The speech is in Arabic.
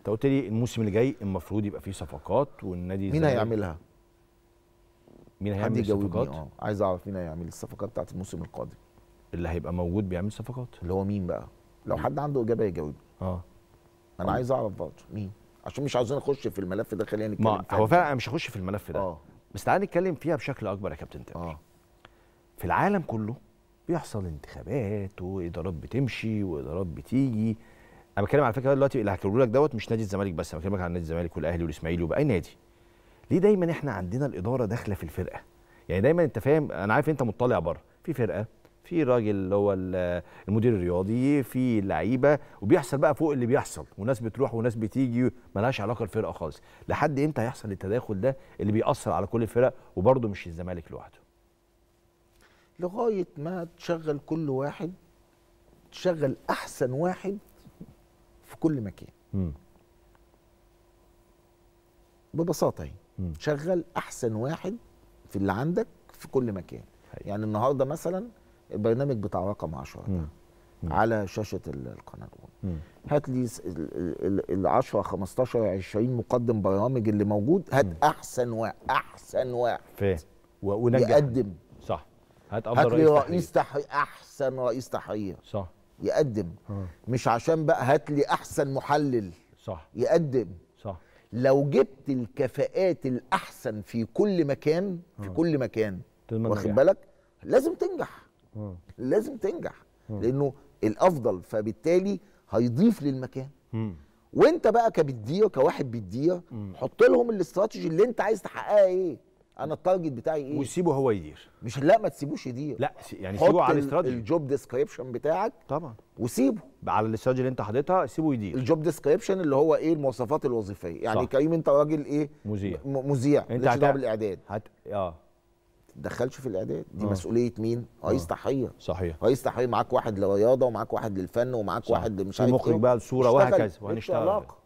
انت قلت لي الموسم اللي جاي المفروض يبقى فيه صفقات والنادي مين هيعملها؟ مين هيعمل الصفقات؟ اه عايز اعرف مين هيعمل الصفقات بتاعت الموسم القادم اللي هيبقى موجود بيعمل صفقات اللي هو مين بقى؟ لو حد عنده اجابه يجاوبني اه انا طيب. عايز اعرف برضه مين عشان مش عاوزين نخش في الملف ده خلينا نتكلم ما هو فعلا انا مش هخش في الملف ده آه. بس تعالى نتكلم فيها بشكل اكبر يا كابتن تامر آه. في العالم كله بيحصل انتخابات وادارات بتمشي وادارات بتيجي انا بتكلم على فكره دلوقتي اللي هكتبه لك دوت مش نادي الزمالك بس انا بكلمك عن نادي الزمالك والاهلي والاسماعيلي وباي نادي ليه دايما احنا عندنا الاداره داخله في الفرقه يعني دايما انت فاهم انا عارف انت مطلع بره في فرقه في راجل اللي هو المدير الرياضي في لعيبه وبيحصل بقى فوق اللي بيحصل وناس بتروح وناس بتيجي ملهاش علاقه الفرقه خالص لحد امتى هيحصل التداخل ده اللي بيأثر على كل الفرق وبرضه مش الزمالك لوحده لغايه ما تشغل كل واحد تشغل احسن واحد في كل مكان ببساطه يعني شغل احسن واحد في اللي عندك في كل مكان حقيقي. يعني النهارده مثلا البرنامج بتاع رقم 10 ده على شاشه القناه الاولى هات لي ال 10 15 20 مقدم برامج اللي موجود هات مم. احسن واحد احسن واحد فيه. ونجح يقدم صح هات افضل هات لي رئيس تحرير احسن رئيس تحرير صح يقدم م. آه. مش عشان بقى هات لي احسن محلل صح يقدم صح لو جبت الكفاءات الاحسن في كل مكان في م. آه. كل مكان واخد بالك لازم تنجح م. آه. لازم تنجح م. لانه الافضل فبالتالي هيضيف للمكان م. وانت بقى كبديه كواحد بديه حط لهم الاستراتيجي اللي انت عايز تحققها ايه انا التارجت بتاعي ايه وسيبه هو يدير مش لا ما تسيبوش يدير لا يعني سيبه على الاستراتيجي الجوب ديسكريبشن بتاعك طبعا وسيبه على الاستراتيجي اللي انت حاططها سيبه يدير الجوب ديسكريبشن اللي هو ايه المواصفات الوظيفيه يعني صح. كريم انت راجل ايه مذيع مذيع انت هت... الاعداد هت... اه تدخلش في الاعداد دي أوه. مسؤوليه مين رئيس آه. تحيه صحيح رئيس تحيه معاك واحد للرياضه ومعاك واحد للفن ومعاك واحد مش عارف مخرج إيه. بقى الصوره وهكذا وهنشتغل